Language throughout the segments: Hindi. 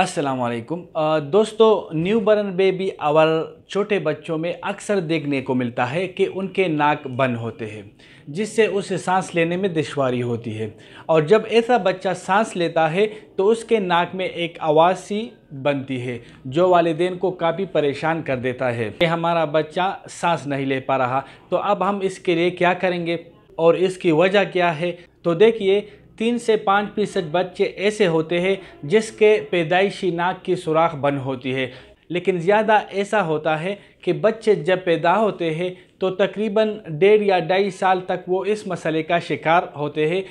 असलकुम दोस्तों न्यू बर्न बेबी आवर छोटे बच्चों में अक्सर देखने को मिलता है कि उनके नाक बंद होते हैं जिससे उसे सांस लेने में दुशारी होती है और जब ऐसा बच्चा सांस लेता है तो उसके नाक में एक आवाज़ सी बनती है जो वालदेन को काफ़ी परेशान कर देता है कि हमारा बच्चा सांस नहीं ले पा रहा तो अब हम इसके लिए क्या करेंगे और इसकी वजह क्या है तो देखिए तीन से पाँच फीसद बच्चे ऐसे होते हैं जिसके पैदाइशी नाक की सुराख बंद होती है लेकिन ज़्यादा ऐसा होता है कि बच्चे जब पैदा होते हैं तो तकरीबन डेढ़ या ढाई साल तक वो इस मसले का शिकार होते हैं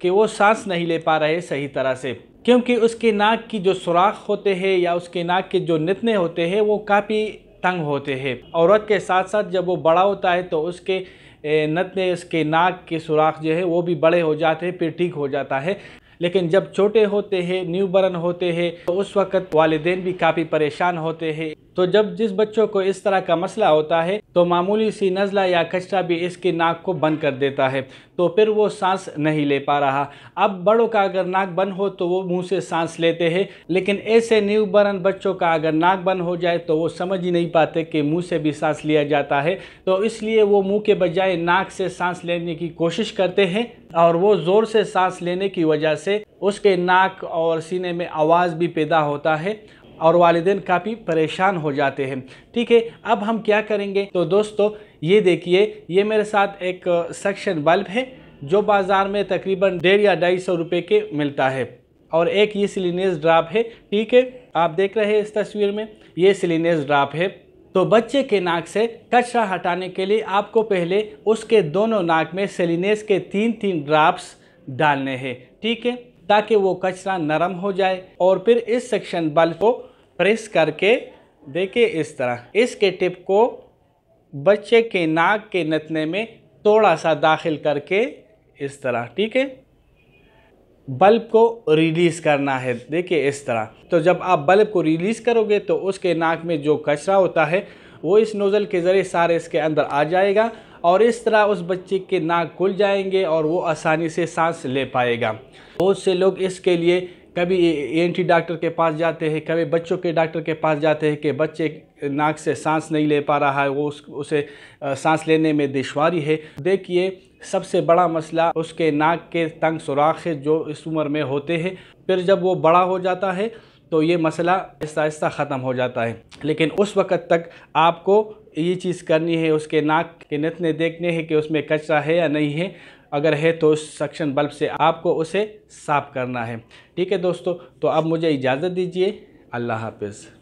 कि वो सांस नहीं ले पा रहे सही तरह से क्योंकि उसके नाक की जो सुराख होते हैं या उसके नाक के जो नितने होते हैं वो काफ़ी तंग होते हैं औरत के साथ साथ जब वो बड़ा होता है तो उसके नत के नाक के सुराख जो है वो भी बड़े हो जाते हैं फिर ठीक हो जाता है लेकिन जब छोटे होते हैं न्यूबरन होते हैं तो उस वक्त वालदेन भी काफ़ी परेशान होते हैं तो जब जिस बच्चों को इस तरह का मसला होता है तो मामूली सी नज़ला या खचरा भी इसकी नाक को बंद कर देता है तो फिर वो सांस नहीं ले पा रहा अब बड़ों का अगर नाक बंद हो तो वो मुंह से सांस लेते हैं लेकिन ऐसे न्यू बर्न बच्चों का अगर नाक बंद हो जाए तो वो समझ ही नहीं पाते कि मुंह से भी सांस लिया जाता है तो इसलिए वो मुंह के बजाय नाक से सांस लेने की कोशिश करते हैं और वो ज़ोर से सांस लेने की वजह से उसके नाक और सीने में आवाज़ भी पैदा होता है और वालदेन काफ़ी परेशान हो जाते हैं ठीक है अब हम क्या करेंगे तो दोस्तों ये देखिए ये मेरे साथ एक सक्शन बल्ब है जो बाज़ार में तकरीबन डेढ़ या ढाई सौ रुपये के मिलता है और एक ये सिलीनेस ड्राप है ठीक है आप देख रहे हैं इस तस्वीर में ये सिलीनेस ड्राप है तो बच्चे के नाक से कचरा हटाने के लिए आपको पहले उसके दोनों नाक में सिलीनेस के तीन तीन ड्राप्स डालने हैं ठीक है ताकि वो कचरा नरम हो जाए और फिर इस सेक्शन बल्ब को प्रेस करके देखिए इस तरह इसके टिप को बच्चे के नाक के नतने में थोड़ा सा दाखिल करके इस तरह ठीक है बल्ब को रिलीज़ करना है देखिए इस तरह तो जब आप बल्ब को रिलीज़ करोगे तो उसके नाक में जो कचरा होता है वो इस नोज़ल के ज़रिए सारे इसके अंदर आ जाएगा और इस तरह उस बच्चे के नाक खुल जाएंगे और वो आसानी से सांस ले पाएगा बहुत से लोग इसके लिए कभी एंटी डॉक्टर के पास जाते हैं कभी बच्चों के डॉक्टर के पास जाते हैं कि बच्चे नाक से सांस नहीं ले पा रहा है वो उस उसे सांस लेने में दुशारी है देखिए सबसे बड़ा मसला उसके नाक के तंग सुराख है जो इस उम्र में होते हैं फिर जब वो बड़ा हो जाता है तो ये मसला आहिस्ता आहिस्ता ख़त्म हो जाता है लेकिन उस वक़्त तक आपको ये चीज़ करनी है उसके नाक के नतने देखने हैं कि उसमें कचरा है या नहीं है अगर है तो उस सक्शन बल्ब से आपको उसे साफ़ करना है ठीक है दोस्तों तो अब मुझे इजाज़त दीजिए अल्लाह हाफिज़